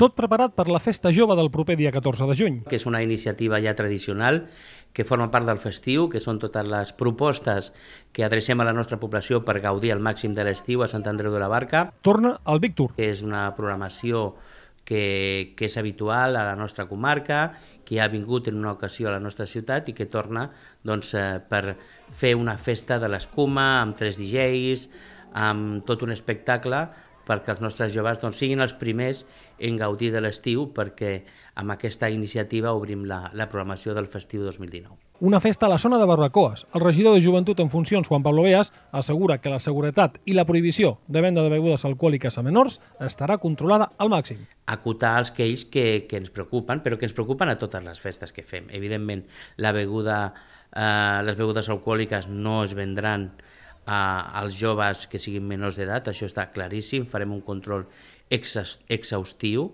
tot preparat per la festa jove del proper dia 14 de juny. Que és una iniciativa ja tradicional que forma part del festiu, que són totes les propostes que adrecem a la nostra població per gaudir al màxim de l'estiu a Sant Andreu de la Barca. Torna al Víctor. Que és una programació que, que és habitual a la nostra comarca, que ha vingut en una ocasió a la nostra ciutat i que torna doncs, eh, per fer una festa de l'escuma amb tres DJs, amb tot un espectacle perquè els nostres joves doncs, siguin els primers en gaudir de l'estiu perquè amb aquesta iniciativa obrim la, la programació del festiu 2019. Una festa a la zona de Barbacoas. El regidor de Joventut en funcions, Juan Pablo Beas, assegura que la seguretat i la prohibició de venda de begudes alcohòliques a menors estarà controlada al màxim. Acotar els ells que, que ens preocupen, però que ens preocupen a totes les festes que fem. Evidentment, la beguda, eh, les begudes alcohòliques no es vendran eh, a, als joves que siguin menors d'edat, això està claríssim, farem un control exhaustiu.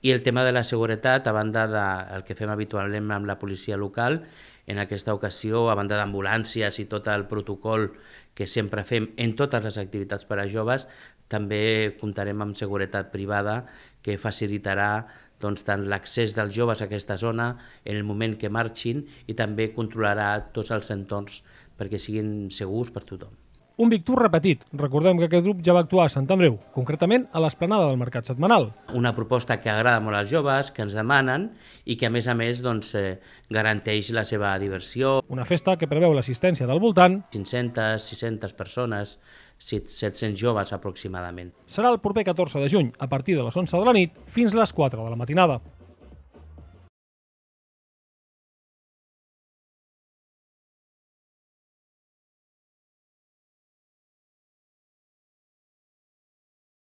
I el tema de la seguretat, a banda del de, que fem habitualment amb la policia local, en aquesta ocasió, a banda d'ambulàncies i tot el protocol que sempre fem en totes les activitats per a joves, també comptarem amb seguretat privada que facilitarà doncs, tant l'accés dels joves a aquesta zona, en el moment que marxin i també controlarà tots els entorns perquè siguin segurs per tothom un Big Tour repetit. Recordem que aquest grup ja va actuar a Sant Andreu, concretament a l'esplanada del Mercat Setmanal. Una proposta que agrada molt als joves, que ens demanen i que a més a més doncs, eh, garanteix la seva diversió. Una festa que preveu l'assistència del voltant 500, 600 persones 700 joves aproximadament. Serà el proper 14 de juny, a partir de les 11 de la nit fins les 4 de la matinada.